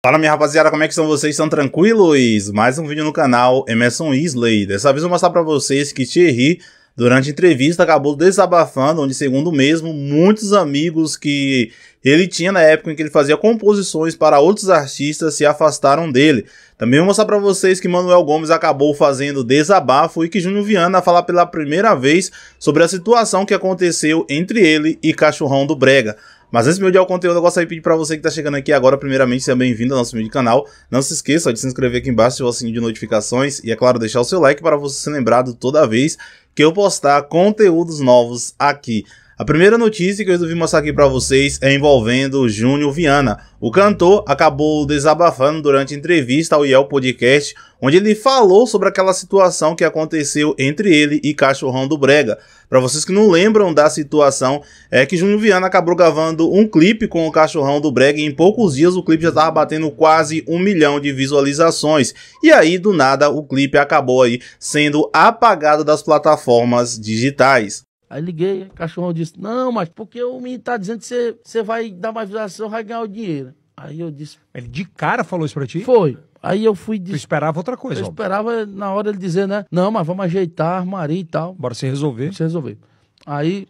Fala minha rapaziada, como é que estão vocês? Estão tranquilos? Mais um vídeo no canal Emerson Isley. Dessa vez eu vou mostrar pra vocês que Thierry, durante a entrevista, acabou desabafando, onde segundo mesmo, muitos amigos que ele tinha na época em que ele fazia composições para outros artistas se afastaram dele. Também vou mostrar pra vocês que Manuel Gomes acabou fazendo desabafo e que Júnior Viana falar pela primeira vez sobre a situação que aconteceu entre ele e Cachorrão do Brega. Mas antes de me odiar o conteúdo, eu gostaria de pedir para você que está chegando aqui agora, primeiramente, seja bem-vindo ao nosso vídeo canal. Não se esqueça de se inscrever aqui embaixo, ativar o sininho de notificações e, é claro, deixar o seu like para você ser lembrado toda vez que eu postar conteúdos novos aqui. A primeira notícia que eu resolvi mostrar aqui para vocês é envolvendo Júnior Viana. O cantor acabou desabafando durante entrevista ao IEL Podcast, onde ele falou sobre aquela situação que aconteceu entre ele e Cachorrão do Brega. Para vocês que não lembram da situação, é que Júnior Viana acabou gravando um clipe com o Cachorrão do Brega e em poucos dias o clipe já estava batendo quase um milhão de visualizações. E aí, do nada, o clipe acabou aí sendo apagado das plataformas digitais. Aí liguei, o cachorrão disse, não, mas porque o menino tá dizendo que você vai dar uma avisação, vai ganhar o dinheiro. Aí eu disse... Ele de cara falou isso pra ti? Foi. Aí eu fui... Tu esperava outra coisa, Eu óbvio. esperava na hora ele dizer, né, não, mas vamos ajeitar, armaria e tal. Bora se resolver. se resolver. Aí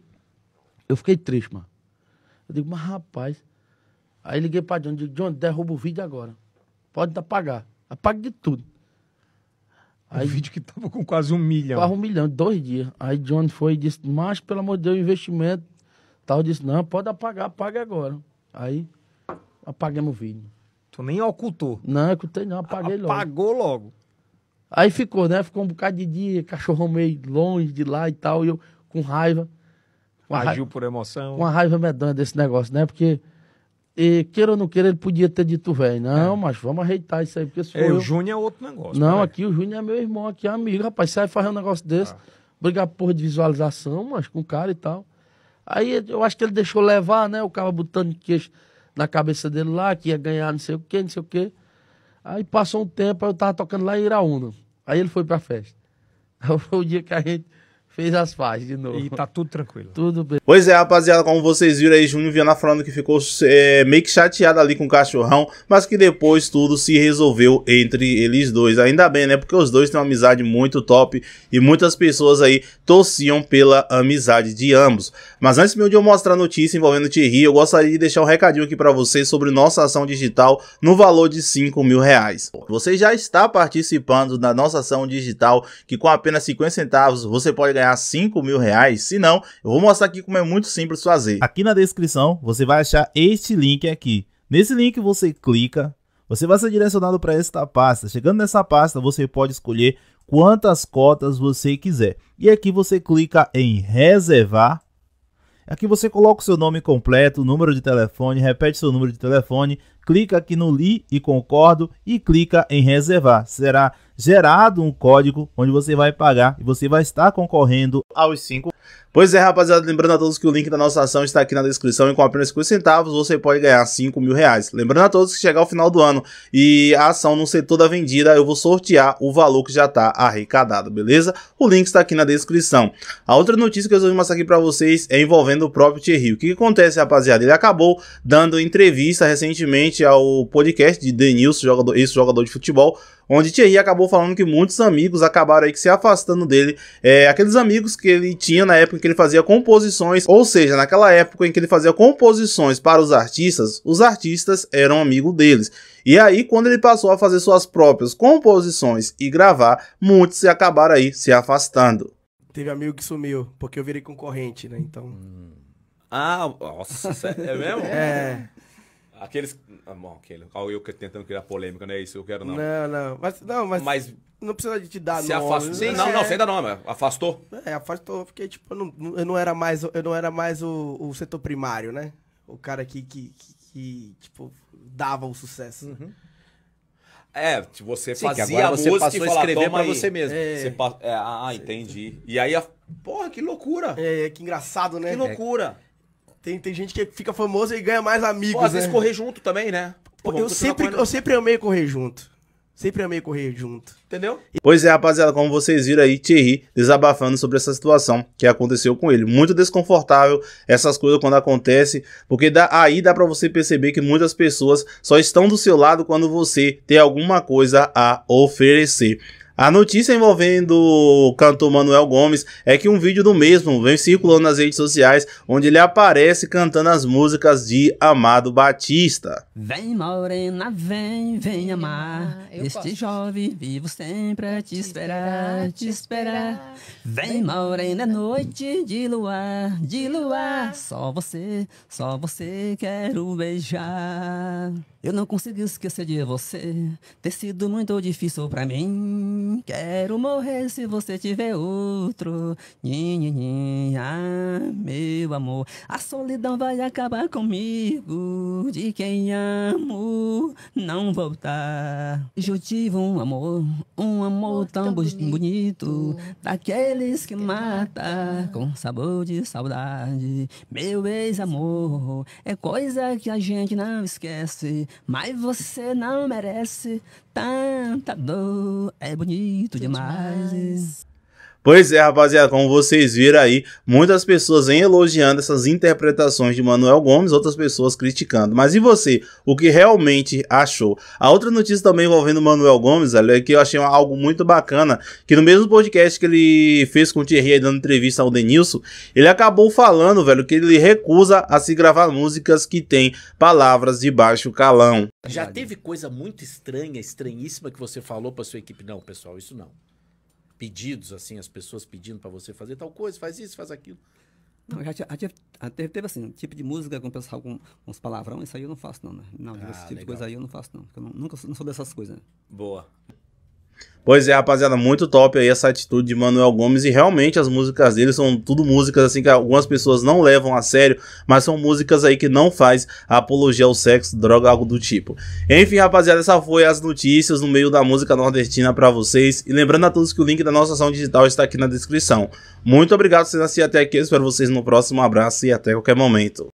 eu fiquei triste, mano. Eu digo, mas rapaz... Aí liguei pra John, digo, John, derruba o vídeo agora. Pode apagar. Apague de tudo. Aí, um vídeo que tava com quase um milhão. Quase um milhão, dois dias. Aí John foi e disse, mas pelo amor de Deus, investimento. Tal, eu disse, não, pode apagar, apague agora. Aí apagamos o vídeo. Tu nem ocultou? Não, ocultei não, apaguei Apagou logo. Apagou logo. Aí ficou, né? Ficou um bocado de dia, cachorro meio longe de lá e tal, e eu com raiva. Agiu raiva, por emoção. Com a raiva medonha desse negócio, né? Porque e queira ou não queira, ele podia ter dito, velho, não, é. mas vamos ajeitar isso aí, porque se é, eu... O Júnior é outro negócio. Não, né, aqui o Júnior é meu irmão, aqui é amigo, rapaz, sai fazer um negócio desse, ah. brigar porra de visualização, mas com o cara e tal. Aí eu acho que ele deixou levar, né, o cara botando queixo na cabeça dele lá, que ia ganhar não sei o quê, não sei o quê. Aí passou um tempo, eu tava tocando lá em Iraúna. Aí ele foi pra festa. Aí foi o dia que a gente fez as pazes de novo. E tá tudo tranquilo. Tudo bem. Pois é, rapaziada, como vocês viram aí, Juninho Viana falando que ficou é, meio que chateado ali com o cachorrão, mas que depois tudo se resolveu entre eles dois. Ainda bem, né? Porque os dois têm uma amizade muito top e muitas pessoas aí torciam pela amizade de ambos. Mas antes mesmo de eu mostrar a notícia envolvendo o Thierry, eu gostaria de deixar um recadinho aqui para vocês sobre nossa ação digital no valor de 5 mil reais. Você já está participando da nossa ação digital que com apenas 50 centavos você pode ganhar ganhar 5 mil reais? Se não, eu vou mostrar aqui como é muito simples fazer. Aqui na descrição você vai achar este link aqui. Nesse link você clica, você vai ser direcionado para esta pasta. Chegando nessa pasta você pode escolher quantas cotas você quiser. E aqui você clica em reservar Aqui você coloca o seu nome completo, número de telefone, repete seu número de telefone, clica aqui no Li e Concordo e clica em Reservar. Será gerado um código onde você vai pagar e você vai estar concorrendo aos 5 Pois é, rapaziada, lembrando a todos que o link da nossa ação está aqui na descrição e com apenas 5 centavos você pode ganhar 5 mil reais. Lembrando a todos que chegar ao final do ano e a ação não ser toda vendida, eu vou sortear o valor que já está arrecadado, beleza? O link está aqui na descrição. A outra notícia que eu resolvi mostrar aqui para vocês é envolvendo o próprio Thierry. O que, que acontece, rapaziada? Ele acabou dando entrevista recentemente ao podcast de Denilson, jogador, ex-jogador de futebol, onde Thierry acabou falando que muitos amigos acabaram aí que se afastando dele. É, aqueles amigos que ele tinha na época ele fazia composições, ou seja, naquela época em que ele fazia composições para os artistas, os artistas eram amigos deles. E aí, quando ele passou a fazer suas próprias composições e gravar, muitos se acabaram aí se afastando. Teve amigo que sumiu, porque eu virei concorrente, né? Então. Hum. Ah, nossa, é mesmo? É. Aqueles. Ah, bom, aquele. Eu tentando criar polêmica, não é isso? Eu quero não. Não, não. Mas, não, mas, mas não precisa de te dar se nome. Afast... Sim, né? não, é... não, sem dar nome. Afastou? É, afastou, porque, tipo, eu não, eu não era mais, eu não era mais o, o setor primário, né? O cara que, que, que, que tipo, dava o sucesso. Uhum. É, você Sim, fazia agora a você música passou e a escrever pra você mesmo. É. Você pa... é, ah, entendi. E aí, a... porra, que loucura. É, é que engraçado, né? Que loucura. Tem, tem gente que fica famosa e ganha mais amigos. Pô, às né? vezes correr junto também, né? Pô, eu, sempre, eu sempre amei correr junto. Sempre amei correr junto, entendeu? Pois é, rapaziada, como vocês viram aí, Thierry desabafando sobre essa situação que aconteceu com ele. Muito desconfortável essas coisas quando acontece, porque dá, aí dá para você perceber que muitas pessoas só estão do seu lado quando você tem alguma coisa a oferecer. A notícia envolvendo o cantor Manuel Gomes é que um vídeo do mesmo vem circulando nas redes sociais, onde ele aparece cantando as músicas de Amado Batista. Vem morena, vem, vem amar. Ah, eu este posso. jovem vivo sempre a te esperar, te esperar. Vem morena, noite de luar, de luar. Só você, só você quero beijar. Eu não consigo esquecer de você. Ter sido muito difícil para mim. Quero morrer se você tiver outro. Nhin, ah, meu amor, a solidão vai acabar comigo. De quem amo não voltar. Eu tive um amor, um amor tão, tão bonito, bonito, daqueles que, que mata, mata com sabor de saudade. Meu ex-amor é coisa que a gente não esquece, mas você não merece tanta dor, é bonito demais. demais. Pois é, rapaziada, como vocês viram aí, muitas pessoas vêm elogiando essas interpretações de Manuel Gomes, outras pessoas criticando. Mas e você, o que realmente achou? A outra notícia também envolvendo Manuel Gomes, é que eu achei algo muito bacana, que no mesmo podcast que ele fez com o Thierry dando entrevista ao Denilson, ele acabou falando, velho, que ele recusa a se gravar músicas que tem palavras de baixo calão. Já teve coisa muito estranha, estranhíssima que você falou para sua equipe? Não, pessoal, isso não pedidos, assim, as pessoas pedindo para você fazer tal coisa, faz isso, faz aquilo? Não, já, já, já teve, teve assim, um tipo de música com o pessoal com uns palavrão, isso aí eu não faço não, né? Não, ah, esse tipo legal. de coisa aí eu não faço não, eu não, nunca não sou dessas coisas. Né? Boa. Pois é, rapaziada, muito top aí essa atitude de Manuel Gomes e realmente as músicas dele são tudo músicas assim que algumas pessoas não levam a sério, mas são músicas aí que não faz apologia ao sexo, droga, algo do tipo. Enfim, rapaziada, essa foi as notícias no meio da música nordestina para vocês e lembrando a todos que o link da nossa ação digital está aqui na descrição. Muito obrigado por vocês assistirem até aqui, espero vocês no próximo, um abraço e até qualquer momento.